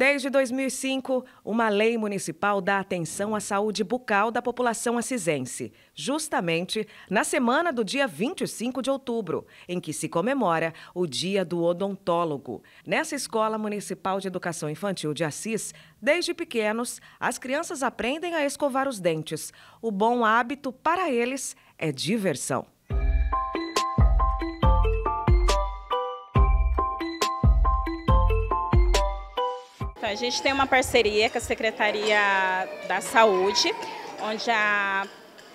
Desde 2005, uma lei municipal dá atenção à saúde bucal da população assisense, justamente na semana do dia 25 de outubro, em que se comemora o Dia do Odontólogo. Nessa Escola Municipal de Educação Infantil de Assis, desde pequenos, as crianças aprendem a escovar os dentes. O bom hábito para eles é diversão. Então, a gente tem uma parceria com a Secretaria da Saúde, onde a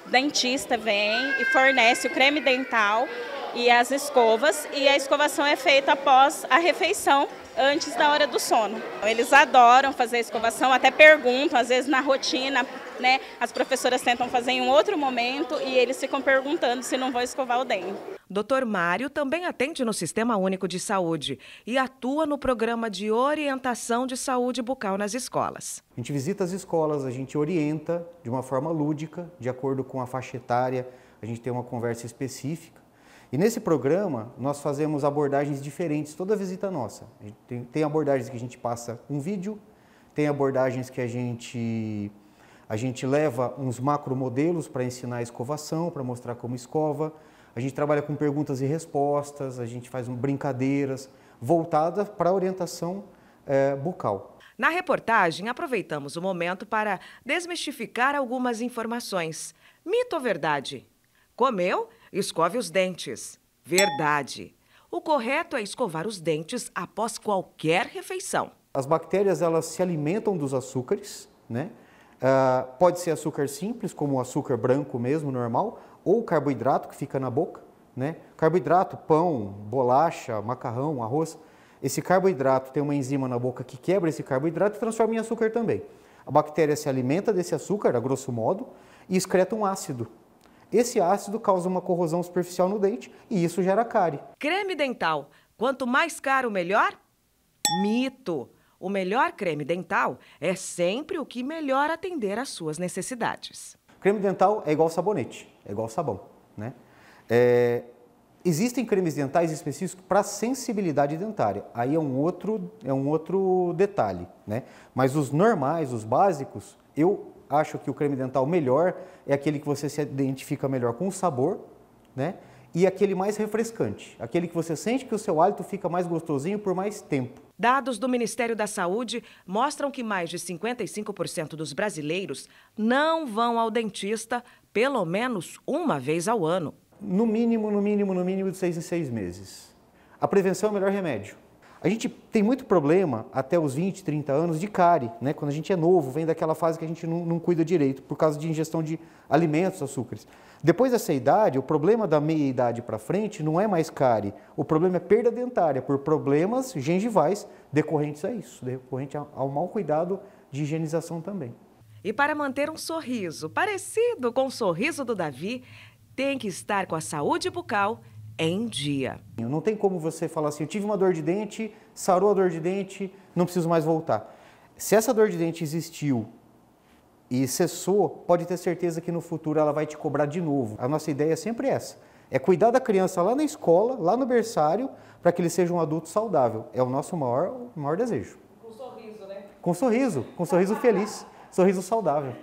dentista vem e fornece o creme dental e as escovas, e a escovação é feita após a refeição, antes da hora do sono. Então, eles adoram fazer a escovação, até perguntam, às vezes na rotina, né? As professoras tentam fazer em um outro momento e eles ficam perguntando se não vão escovar o dente. Dr. Mário também atende no Sistema Único de Saúde e atua no programa de orientação de saúde bucal nas escolas. A gente visita as escolas, a gente orienta de uma forma lúdica, de acordo com a faixa etária, a gente tem uma conversa específica e nesse programa, nós fazemos abordagens diferentes toda visita nossa. Tem, abordagens que a gente passa um vídeo, tem abordagens que a gente, a gente leva uns macromodelos para ensinar a escovação, para mostrar como escova. A gente trabalha com perguntas e respostas, a gente faz um, brincadeiras voltadas para a orientação é, bucal. Na reportagem, aproveitamos o momento para desmistificar algumas informações. Mito ou verdade? Comeu? Escove os dentes. Verdade. O correto é escovar os dentes após qualquer refeição. As bactérias elas se alimentam dos açúcares, né? Uh, pode ser açúcar simples, como o açúcar branco mesmo, normal, ou carboidrato que fica na boca. Né? Carboidrato, pão, bolacha, macarrão, arroz. Esse carboidrato tem uma enzima na boca que quebra esse carboidrato e transforma em açúcar também. A bactéria se alimenta desse açúcar, a grosso modo, e excreta um ácido, esse ácido causa uma corrosão superficial no dente e isso gera cárie. Creme dental. Quanto mais caro, melhor? Mito. O melhor creme dental é sempre o que melhor atender às suas necessidades. Creme dental é igual sabonete, é igual sabão, né? É, existem cremes dentais específicos para sensibilidade dentária. Aí é um outro é um outro detalhe, né? Mas os normais, os básicos, eu acho que o creme dental melhor é aquele que você se identifica melhor com o sabor, né? E aquele mais refrescante, aquele que você sente que o seu hálito fica mais gostosinho por mais tempo. Dados do Ministério da Saúde mostram que mais de 55% dos brasileiros não vão ao dentista pelo menos uma vez ao ano. No mínimo, no mínimo, no mínimo de seis em seis meses. A prevenção é o melhor remédio. A gente tem muito problema até os 20, 30 anos de cárie, né? Quando a gente é novo, vem daquela fase que a gente não, não cuida direito por causa de ingestão de alimentos, açúcares. Depois dessa idade, o problema da meia-idade para frente não é mais cárie, o problema é perda dentária por problemas gengivais decorrentes a isso, decorrente ao mau cuidado de higienização também. E para manter um sorriso parecido com o sorriso do Davi, tem que estar com a saúde bucal em dia. Não tem como você falar assim, eu tive uma dor de dente, sarou a dor de dente, não preciso mais voltar. Se essa dor de dente existiu e cessou, pode ter certeza que no futuro ela vai te cobrar de novo. A nossa ideia é sempre essa. É cuidar da criança lá na escola, lá no berçário, para que ele seja um adulto saudável. É o nosso maior, maior desejo. Com sorriso, né? Com sorriso, com sorriso feliz, sorriso saudável.